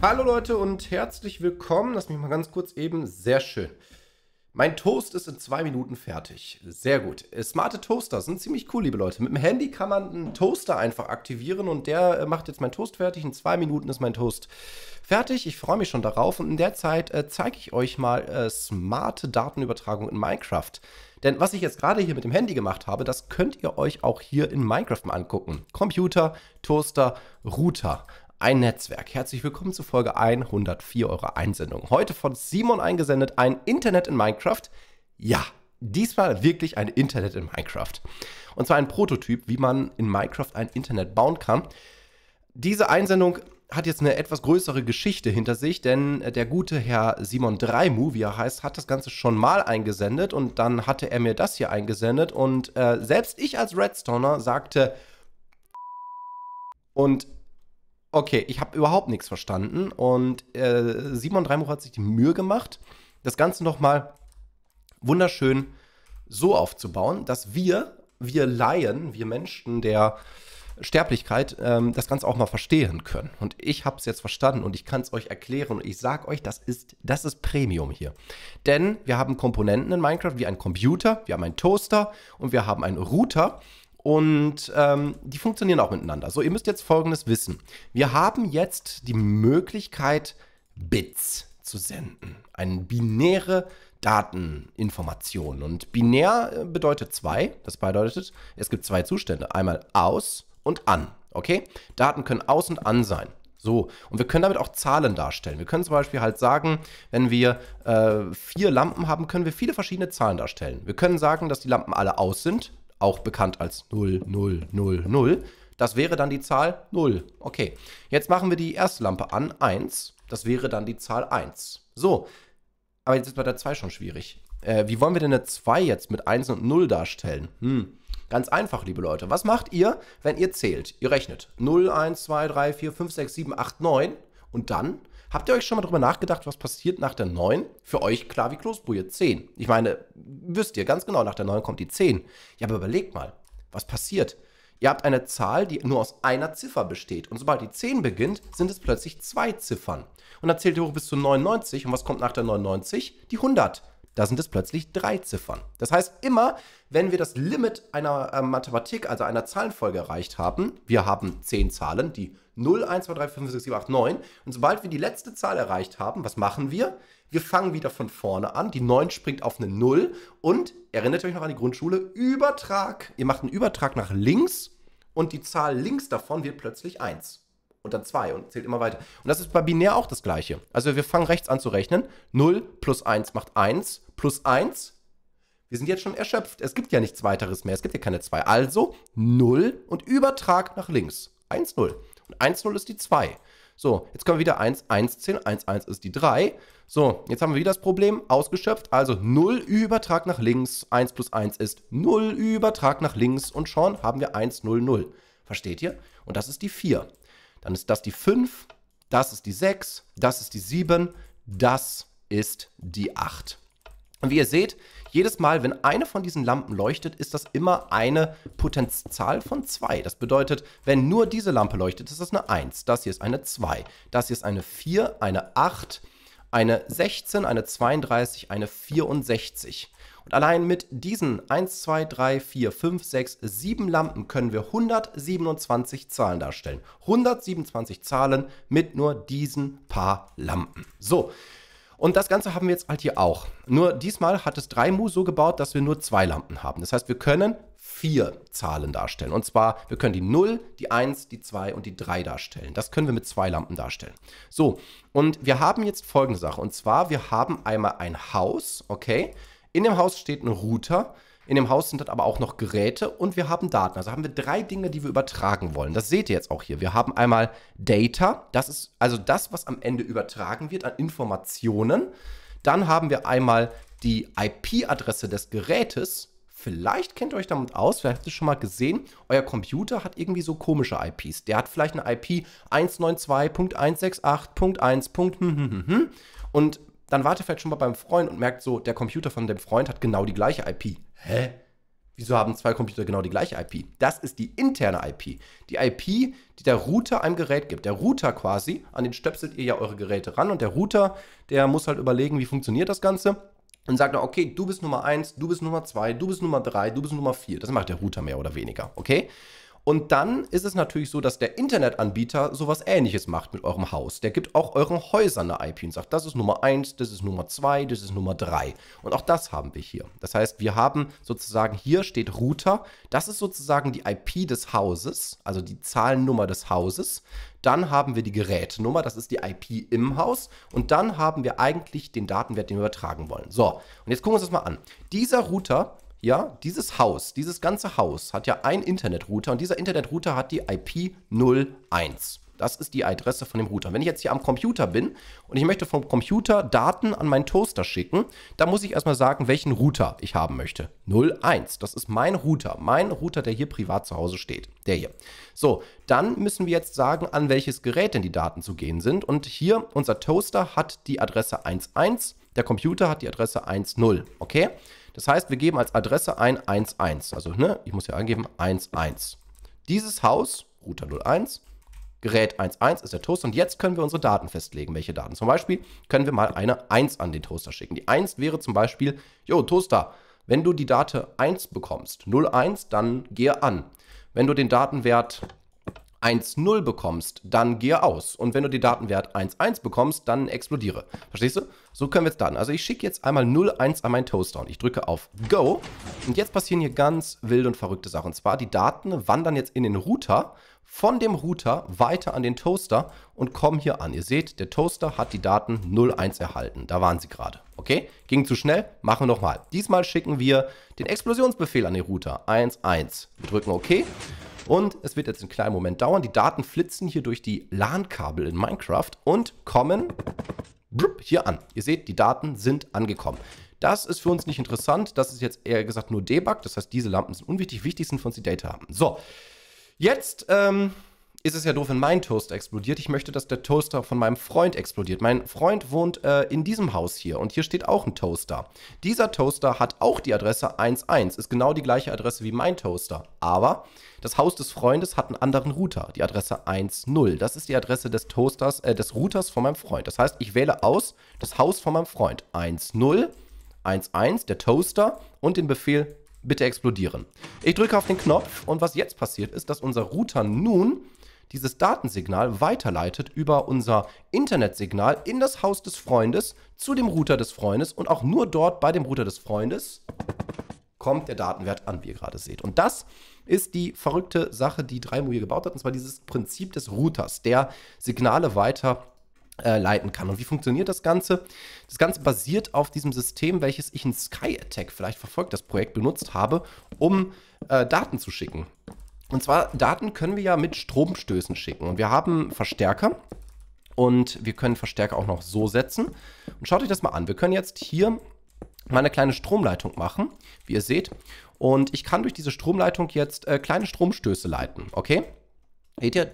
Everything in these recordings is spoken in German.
Hallo Leute und herzlich willkommen. Lass mich mal ganz kurz eben. Sehr schön. Mein Toast ist in zwei Minuten fertig. Sehr gut. Äh, smarte Toaster sind ziemlich cool, liebe Leute. Mit dem Handy kann man einen Toaster einfach aktivieren und der äh, macht jetzt mein Toast fertig. In zwei Minuten ist mein Toast fertig. Ich freue mich schon darauf und in der Zeit äh, zeige ich euch mal äh, smarte Datenübertragung in Minecraft. Denn was ich jetzt gerade hier mit dem Handy gemacht habe, das könnt ihr euch auch hier in Minecraft mal angucken. Computer, Toaster, Router ein Netzwerk. Herzlich willkommen zu Folge 104 eurer Einsendung. Heute von Simon eingesendet, ein Internet in Minecraft. Ja, diesmal wirklich ein Internet in Minecraft. Und zwar ein Prototyp, wie man in Minecraft ein Internet bauen kann. Diese Einsendung hat jetzt eine etwas größere Geschichte hinter sich, denn der gute Herr Simon Dreimu, wie er heißt, hat das Ganze schon mal eingesendet und dann hatte er mir das hier eingesendet und äh, selbst ich als Redstoner sagte und Okay, ich habe überhaupt nichts verstanden. Und äh, Simon Dreimuch hat sich die Mühe gemacht, das Ganze nochmal wunderschön so aufzubauen, dass wir, wir Laien, wir Menschen der Sterblichkeit, ähm, das Ganze auch mal verstehen können. Und ich habe es jetzt verstanden und ich kann es euch erklären. Und ich sage euch, das ist, das ist Premium hier. Denn wir haben Komponenten in Minecraft wie ein Computer, wir haben einen Toaster und wir haben einen Router. Und ähm, die funktionieren auch miteinander. So, ihr müsst jetzt Folgendes wissen. Wir haben jetzt die Möglichkeit, Bits zu senden. Eine binäre Dateninformation. Und binär äh, bedeutet zwei. Das bedeutet, es gibt zwei Zustände. Einmal aus und an. Okay? Daten können aus und an sein. So, und wir können damit auch Zahlen darstellen. Wir können zum Beispiel halt sagen, wenn wir äh, vier Lampen haben, können wir viele verschiedene Zahlen darstellen. Wir können sagen, dass die Lampen alle aus sind auch bekannt als 0000. Das wäre dann die Zahl 0. Okay, jetzt machen wir die erste Lampe an, 1. Das wäre dann die Zahl 1. So, aber jetzt ist bei der 2 schon schwierig. Äh, wie wollen wir denn eine 2 jetzt mit 1 und 0 darstellen? Hm. Ganz einfach, liebe Leute. Was macht ihr, wenn ihr zählt? Ihr rechnet 0, 1, 2, 3, 4, 5, 6, 7, 8, 9 und dann Habt ihr euch schon mal darüber nachgedacht, was passiert nach der 9? Für euch klar wie Klosbrühe, 10. Ich meine, wisst ihr ganz genau, nach der 9 kommt die 10. Ja, aber überlegt mal, was passiert? Ihr habt eine Zahl, die nur aus einer Ziffer besteht. Und sobald die 10 beginnt, sind es plötzlich zwei Ziffern. Und dann zählt ihr hoch bis zu 99. Und was kommt nach der 99? Die 100 da sind es plötzlich drei Ziffern. Das heißt, immer wenn wir das Limit einer äh, Mathematik, also einer Zahlenfolge erreicht haben, wir haben zehn Zahlen, die 0, 1, 2, 3, 4, 5, 6, 7, 8, 9, und sobald wir die letzte Zahl erreicht haben, was machen wir? Wir fangen wieder von vorne an, die 9 springt auf eine 0 und, erinnert euch noch an die Grundschule, Übertrag. Ihr macht einen Übertrag nach links und die Zahl links davon wird plötzlich 1 und dann 2 und zählt immer weiter. Und das ist bei binär auch das gleiche. Also wir fangen rechts an zu rechnen. 0 plus 1 macht 1 plus 1. Wir sind jetzt schon erschöpft. Es gibt ja nichts weiteres mehr. Es gibt ja keine 2. Also 0 und Übertrag nach links. 1, 0. Und 1, 0 ist die 2. So, jetzt können wir wieder 1, 1 zählen. 1, 1 ist die 3. So, jetzt haben wir wieder das Problem ausgeschöpft. Also 0 Übertrag nach links. 1 plus 1 ist 0 Übertrag nach links. Und schon haben wir 1, 0, 0. Versteht ihr? Und das ist die 4. Dann ist das die 5, das ist die 6, das ist die 7, das ist die 8. Und wie ihr seht, jedes Mal, wenn eine von diesen Lampen leuchtet, ist das immer eine Potenzzahl von 2. Das bedeutet, wenn nur diese Lampe leuchtet, ist das eine 1. Das hier ist eine 2. Das hier ist eine 4, eine 8, eine 16, eine 32, eine 64. Und allein mit diesen 1, 2, 3, 4, 5, 6, 7 Lampen können wir 127 Zahlen darstellen. 127 Zahlen mit nur diesen paar Lampen. So, und das Ganze haben wir jetzt halt hier auch. Nur diesmal hat es 3mu so gebaut, dass wir nur zwei Lampen haben. Das heißt, wir können vier Zahlen darstellen. Und zwar, wir können die 0, die 1, die 2 und die 3 darstellen. Das können wir mit zwei Lampen darstellen. So, und wir haben jetzt folgende Sache. Und zwar, wir haben einmal ein Haus, okay? In dem Haus steht ein Router. In dem Haus sind dann aber auch noch Geräte und wir haben Daten. Also haben wir drei Dinge, die wir übertragen wollen. Das seht ihr jetzt auch hier. Wir haben einmal Data, das ist also das, was am Ende übertragen wird an Informationen. Dann haben wir einmal die IP-Adresse des Gerätes. Vielleicht kennt ihr euch damit aus, vielleicht habt ihr schon mal gesehen, euer Computer hat irgendwie so komische IPs. Der hat vielleicht eine IP 192.168.1. Hm, hm, hm, und dann wartet vielleicht schon mal beim Freund und merkt so, der Computer von dem Freund hat genau die gleiche IP. Hä? Wieso haben zwei Computer genau die gleiche IP? Das ist die interne IP. Die IP, die der Router einem Gerät gibt. Der Router quasi, an den stöpselt ihr ja eure Geräte ran und der Router, der muss halt überlegen, wie funktioniert das Ganze und sagt dann, okay, du bist Nummer 1, du bist Nummer 2, du bist Nummer 3, du bist Nummer 4. Das macht der Router mehr oder weniger, okay? Und dann ist es natürlich so, dass der Internetanbieter sowas ähnliches macht mit eurem Haus. Der gibt auch euren Häusern eine IP und sagt, das ist Nummer 1, das ist Nummer 2, das ist Nummer 3. Und auch das haben wir hier. Das heißt, wir haben sozusagen, hier steht Router, das ist sozusagen die IP des Hauses, also die Zahlennummer des Hauses. Dann haben wir die Gerätenummer, das ist die IP im Haus. Und dann haben wir eigentlich den Datenwert, den wir übertragen wollen. So, und jetzt gucken wir uns das mal an. Dieser Router ja, dieses Haus, dieses ganze Haus hat ja einen Internetrouter und dieser Internetrouter hat die IP 01. Das ist die Adresse von dem Router. Wenn ich jetzt hier am Computer bin und ich möchte vom Computer Daten an meinen Toaster schicken, dann muss ich erstmal sagen, welchen Router ich haben möchte. 01. Das ist mein Router. Mein Router, der hier privat zu Hause steht. Der hier. So, dann müssen wir jetzt sagen, an welches Gerät denn die Daten zu gehen sind. Und hier, unser Toaster hat die Adresse 11. Der Computer hat die Adresse 10. Okay? Das heißt, wir geben als Adresse ein 11. Also, ne, ich muss ja angeben 11. Dieses Haus, Router 01, Gerät 11 ist der Toaster und jetzt können wir unsere Daten festlegen. Welche Daten? Zum Beispiel können wir mal eine 1 an den Toaster schicken. Die 1 wäre zum Beispiel, jo, Toaster, wenn du die Date 1 bekommst, 01, dann gehe an. Wenn du den Datenwert 1-0 bekommst, dann gehe aus. Und wenn du den Datenwert 1-1 bekommst, dann explodiere. Verstehst du? So können wir jetzt Daten. Also ich schicke jetzt einmal 0-1 an meinen Toaster und ich drücke auf Go. Und jetzt passieren hier ganz wilde und verrückte Sachen. Und zwar, die Daten wandern jetzt in den Router, von dem Router weiter an den Toaster und kommen hier an. Ihr seht, der Toaster hat die Daten 0-1 erhalten. Da waren sie gerade. Okay? Ging zu schnell, machen wir nochmal. Diesmal schicken wir den Explosionsbefehl an den Router. 1-1. Wir drücken OK. Und es wird jetzt einen kleinen Moment dauern. Die Daten flitzen hier durch die LAN-Kabel in Minecraft und kommen hier an. Ihr seht, die Daten sind angekommen. Das ist für uns nicht interessant. Das ist jetzt eher gesagt nur Debug. Das heißt, diese Lampen sind unwichtig. Wichtig sind für uns die Data. So, jetzt ähm, ist es ja doof, wenn mein Toaster explodiert. Ich möchte, dass der Toaster von meinem Freund explodiert. Mein Freund wohnt äh, in diesem Haus hier und hier steht auch ein Toaster. Dieser Toaster hat auch die Adresse 11, ist genau die gleiche Adresse wie mein Toaster. Aber das Haus des Freundes hat einen anderen Router, die Adresse 10. Das ist die Adresse des Toasters, äh, des Routers von meinem Freund. Das heißt, ich wähle aus das Haus von meinem Freund 10. 11, der Toaster und den Befehl bitte explodieren. Ich drücke auf den Knopf und was jetzt passiert ist, dass unser Router nun dieses Datensignal weiterleitet über unser Internetsignal in das Haus des Freundes zu dem Router des Freundes und auch nur dort bei dem Router des Freundes kommt der Datenwert an, wie ihr gerade seht. Und das ist die verrückte Sache, die Dreimo hier gebaut hat, und zwar dieses Prinzip des Routers, der Signale weiter äh, leiten kann. Und wie funktioniert das Ganze? Das Ganze basiert auf diesem System, welches ich in Sky Attack vielleicht verfolgt, das Projekt benutzt habe, um äh, Daten zu schicken. Und zwar, Daten können wir ja mit Stromstößen schicken. Und wir haben Verstärker. Und wir können Verstärker auch noch so setzen. Und schaut euch das mal an. Wir können jetzt hier mal eine kleine Stromleitung machen, wie ihr seht. Und ich kann durch diese Stromleitung jetzt äh, kleine Stromstöße leiten, okay? Seht ihr?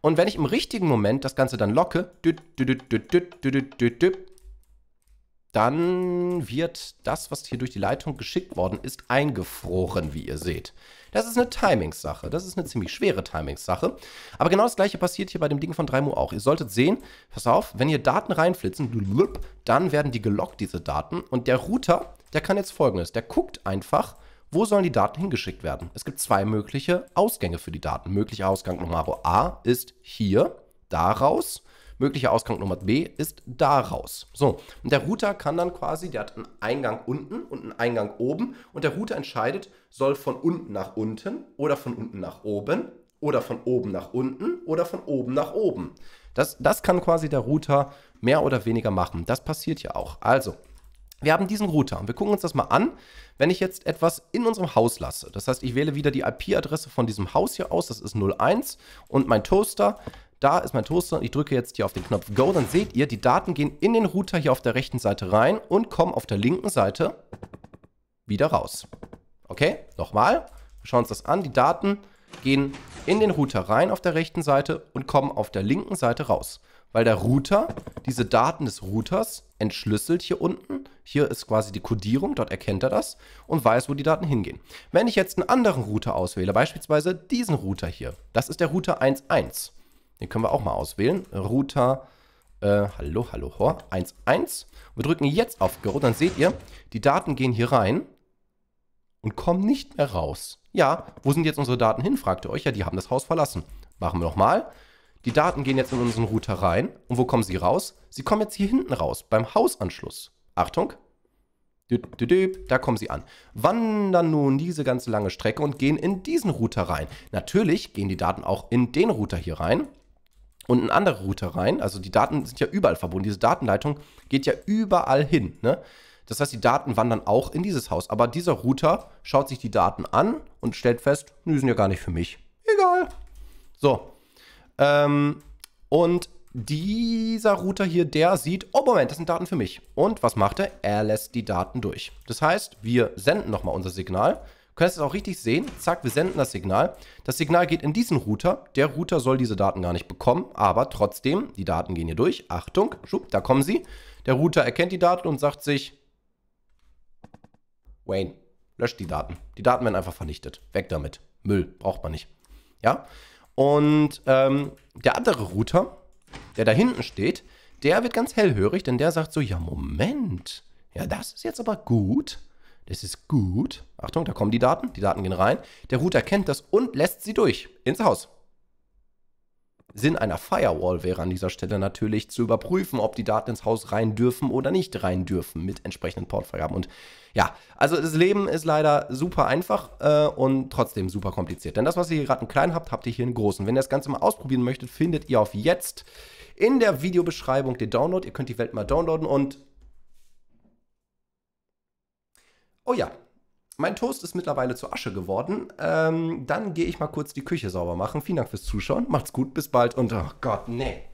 Und wenn ich im richtigen Moment das Ganze dann locke, dann wird das, was hier durch die Leitung geschickt worden ist, eingefroren, wie ihr seht. Das ist eine Timingssache. Das ist eine ziemlich schwere Timingssache. Aber genau das gleiche passiert hier bei dem Ding von 3Mu auch. Ihr solltet sehen, pass auf, wenn hier Daten reinflitzen, dann werden die gelockt, diese Daten. Und der Router, der kann jetzt folgendes. Der guckt einfach, wo sollen die Daten hingeschickt werden. Es gibt zwei mögliche Ausgänge für die Daten. Möglicher Ausgang Nummer A ist hier, daraus. Möglicher Ausgang Nummer B ist daraus. So, und der Router kann dann quasi, der hat einen Eingang unten und einen Eingang oben und der Router entscheidet, soll von unten nach unten oder von unten nach oben oder von oben nach unten oder von oben nach oben. Das, das kann quasi der Router mehr oder weniger machen. Das passiert ja auch. Also, wir haben diesen Router und wir gucken uns das mal an. Wenn ich jetzt etwas in unserem Haus lasse, das heißt, ich wähle wieder die IP-Adresse von diesem Haus hier aus, das ist 01 und mein Toaster da ist mein Toaster und ich drücke jetzt hier auf den Knopf Go, dann seht ihr, die Daten gehen in den Router hier auf der rechten Seite rein und kommen auf der linken Seite wieder raus. Okay, nochmal. Wir schauen uns das an. Die Daten gehen in den Router rein auf der rechten Seite und kommen auf der linken Seite raus. Weil der Router diese Daten des Routers entschlüsselt hier unten. Hier ist quasi die Codierung, dort erkennt er das und weiß, wo die Daten hingehen. Wenn ich jetzt einen anderen Router auswähle, beispielsweise diesen Router hier, das ist der Router 1.1. Den können wir auch mal auswählen. Router, äh, hallo, hallo, ho, 11. Wir drücken jetzt auf Go, dann seht ihr, die Daten gehen hier rein und kommen nicht mehr raus. Ja, wo sind jetzt unsere Daten hin, fragt ihr euch. Ja, die haben das Haus verlassen. Machen wir nochmal. Die Daten gehen jetzt in unseren Router rein. Und wo kommen sie raus? Sie kommen jetzt hier hinten raus, beim Hausanschluss. Achtung. Da kommen sie an. Wandern nun diese ganze lange Strecke und gehen in diesen Router rein. Natürlich gehen die Daten auch in den Router hier rein und ein anderer Router rein. Also die Daten sind ja überall verbunden. Diese Datenleitung geht ja überall hin. Ne? Das heißt, die Daten wandern auch in dieses Haus. Aber dieser Router schaut sich die Daten an und stellt fest, die sind ja gar nicht für mich. Egal. So. Ähm, und dieser Router hier, der sieht, oh Moment, das sind Daten für mich. Und was macht er? Er lässt die Daten durch. Das heißt, wir senden nochmal unser Signal Du es auch richtig sehen. Zack, wir senden das Signal. Das Signal geht in diesen Router. Der Router soll diese Daten gar nicht bekommen, aber trotzdem, die Daten gehen hier durch. Achtung, schub, da kommen sie. Der Router erkennt die Daten und sagt sich, Wayne, löscht die Daten. Die Daten werden einfach vernichtet. Weg damit. Müll, braucht man nicht. Ja? Und ähm, der andere Router, der da hinten steht, der wird ganz hellhörig, denn der sagt so, ja, Moment, ja, das ist jetzt aber gut. Das ist gut. Achtung, da kommen die Daten. Die Daten gehen rein. Der Router kennt das und lässt sie durch ins Haus. Sinn einer Firewall wäre an dieser Stelle natürlich zu überprüfen, ob die Daten ins Haus rein dürfen oder nicht rein dürfen mit entsprechenden Portfreigaben. Und ja, also das Leben ist leider super einfach äh, und trotzdem super kompliziert. Denn das, was ihr hier gerade einen kleinen habt, habt ihr hier einen großen. Wenn ihr das Ganze mal ausprobieren möchtet, findet ihr auf jetzt in der Videobeschreibung den Download. Ihr könnt die Welt mal downloaden und Oh ja, mein Toast ist mittlerweile zu Asche geworden. Ähm, dann gehe ich mal kurz die Küche sauber machen. Vielen Dank fürs Zuschauen. Macht's gut, bis bald und oh Gott, nee.